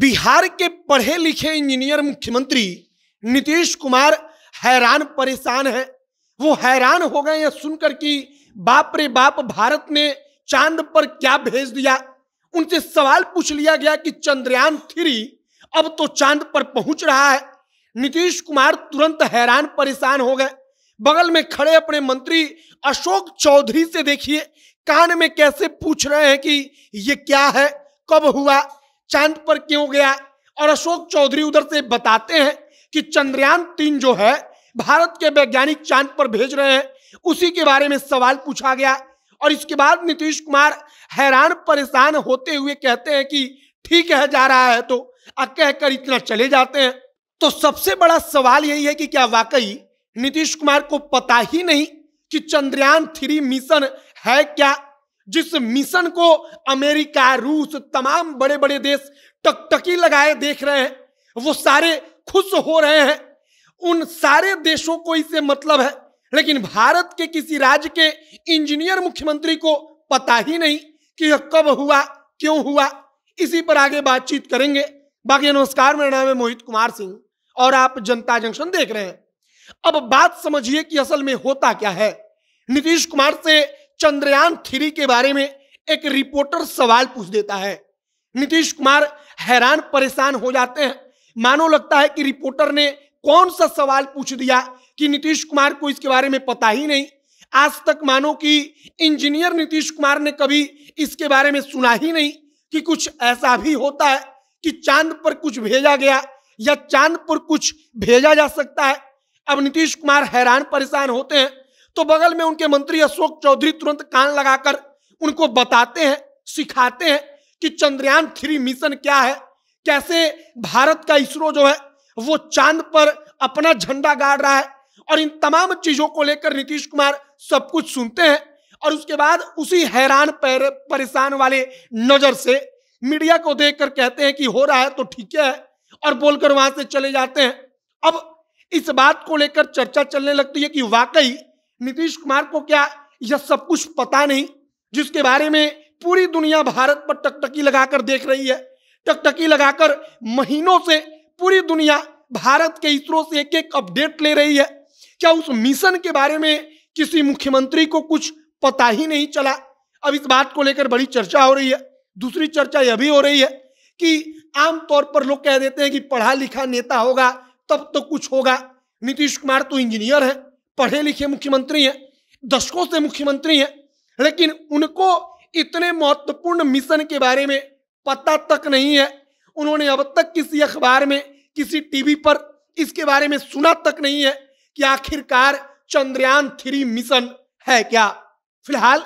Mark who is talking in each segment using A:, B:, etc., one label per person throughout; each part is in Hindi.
A: बिहार के पढ़े लिखे इंजीनियर मुख्यमंत्री नीतीश कुमार हैरान परेशान है वो हैरान हो गए यह सुनकर कि बाप रे बाप भारत ने चांद पर क्या भेज दिया उनसे सवाल पूछ लिया गया कि चंद्रयान थ्री अब तो चांद पर पहुंच रहा है नीतीश कुमार तुरंत हैरान परेशान हो गए बगल में खड़े अपने मंत्री अशोक चौधरी से देखिए कान में कैसे पूछ रहे हैं कि ये क्या है कब हुआ चांद पर क्यों गया और अशोक चौधरी उधर से बताते हैं कि चंद्रयान तीन जो है भारत के वैज्ञानिक चांद पर भेज रहे हैं उसी के बारे में सवाल पूछा गया और इसके बाद नीतीश कुमार हैरान परेशान होते हुए कहते हैं कि ठीक है जा रहा है तो कहकर इतना चले जाते हैं तो सबसे बड़ा सवाल यही है कि क्या वाकई नीतीश कुमार को पता ही नहीं कि चंद्रयान थ्री मिशन है क्या जिस मिशन को अमेरिका रूस तमाम बड़े बड़े देश टकटकी लगाए देख रहे हैं वो सारे खुश हो रहे हैं उन सारे देशों को इससे मतलब है लेकिन भारत के किसी राज्य के इंजीनियर मुख्यमंत्री को पता ही नहीं कि यह कब हुआ क्यों हुआ इसी पर आगे बातचीत करेंगे बाकी नमस्कार मेरा नाम है मोहित कुमार सिंह और आप जनता जंक्शन देख रहे हैं अब बात समझिए कि असल में होता क्या है नीतीश कुमार से चंद्रयान थ्री के बारे में एक रिपोर्टर सवाल पूछ देता है नीतीश कुमार हैरान परेशान हो जाते हैं मानो लगता है कि रिपोर्टर ने कौन सा सवाल पूछ दिया कि नीतीश कुमार को इसके बारे में पता ही नहीं आज तक मानो कि इंजीनियर नीतीश कुमार ने कभी इसके बारे में सुना ही नहीं कि कुछ ऐसा भी होता है कि चांद पर कुछ भेजा गया या चांद पर कुछ भेजा जा सकता है अब नीतीश कुमार हैरान परेशान होते हैं तो बगल में उनके मंत्री अशोक चौधरी तुरंत कान लगाकर उनको बताते हैं सिखाते हैं कि चंद्रयान थ्री मिशन क्या है कैसे भारत का इसरो जो है वो चांद पर अपना झंडा गाड़ रहा है और इन तमाम चीजों को लेकर नीतीश कुमार सब कुछ सुनते हैं और उसके बाद उसी हैरान पर, परेशान वाले नजर से मीडिया को देखकर कहते हैं कि हो रहा है तो ठीक है और बोलकर वहां से चले जाते हैं अब इस बात को लेकर चर्चा चलने लगती है कि वाकई नीतीश कुमार को क्या यह सब कुछ पता नहीं जिसके बारे में पूरी दुनिया भारत पर टकटकी लगाकर देख रही है टकटकी लगाकर महीनों से पूरी दुनिया भारत के इसरो से एक एक अपडेट ले रही है क्या उस मिशन के बारे में किसी मुख्यमंत्री को कुछ पता ही नहीं चला अब इस बात को लेकर बड़ी चर्चा हो रही है दूसरी चर्चा यह भी हो रही है कि आमतौर पर लोग कह देते हैं कि पढ़ा लिखा नेता होगा तब तो कुछ होगा नीतीश कुमार तो इंजीनियर है पढ़े लिखे मुख्यमंत्री हैं दशकों से मुख्यमंत्री हैं लेकिन उनको इतने महत्वपूर्ण मिशन के बारे में पता तक नहीं है उन्होंने अब तक किसी अखबार में किसी टीवी पर इसके बारे में सुना तक नहीं है कि आखिरकार चंद्रयान थ्री मिशन है क्या फिलहाल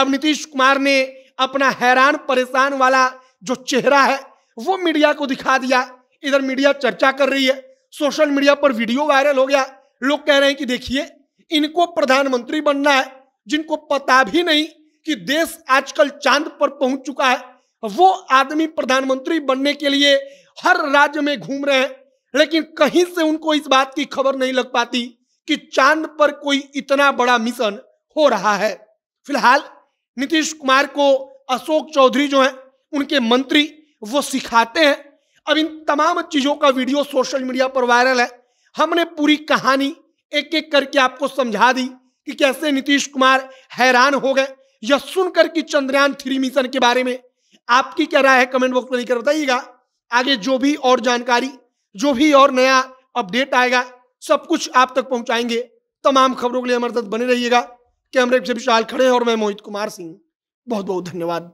A: अब नीतीश कुमार ने अपना हैरान परेशान वाला जो चेहरा है वो मीडिया को दिखा दिया इधर मीडिया चर्चा कर रही है सोशल मीडिया पर वीडियो वायरल हो गया लोग कह रहे हैं कि देखिए इनको प्रधानमंत्री बनना है जिनको पता भी नहीं कि देश आजकल चांद पर पहुंच चुका है वो आदमी प्रधानमंत्री बनने के लिए हर राज्य में घूम रहे हैं लेकिन कहीं से उनको इस बात की खबर नहीं लग पाती कि चांद पर कोई इतना बड़ा मिशन हो रहा है फिलहाल नीतीश कुमार को अशोक चौधरी जो हैं उनके मंत्री वो सिखाते हैं अब इन तमाम चीज़ों का वीडियो सोशल मीडिया पर वायरल है हमने पूरी कहानी एक एक करके आपको समझा दी कि कैसे नीतीश कुमार हैरान हो गए यह सुनकर कि चंद्रयान थ्री मिशन के बारे में आपकी क्या राय है कमेंट बॉक्स में लिखकर बताइएगा आगे जो भी और जानकारी जो भी और नया अपडेट आएगा सब कुछ आप तक पहुंचाएंगे तमाम खबरों के लिए हमारे साथ बने रहिएगा कैमरे से विशाल खड़े और मैं मोहित कुमार सिंह बहुत बहुत धन्यवाद